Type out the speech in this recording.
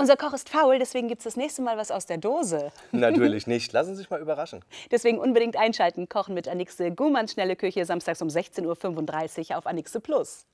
Unser Koch ist faul, deswegen gibt es das nächste Mal was aus der Dose. Natürlich nicht. Lassen Sie sich mal überraschen. Deswegen unbedingt einschalten. Kochen mit Anixe Gumann Schnelle Küche samstags um 16.35 Uhr auf Anixe Plus.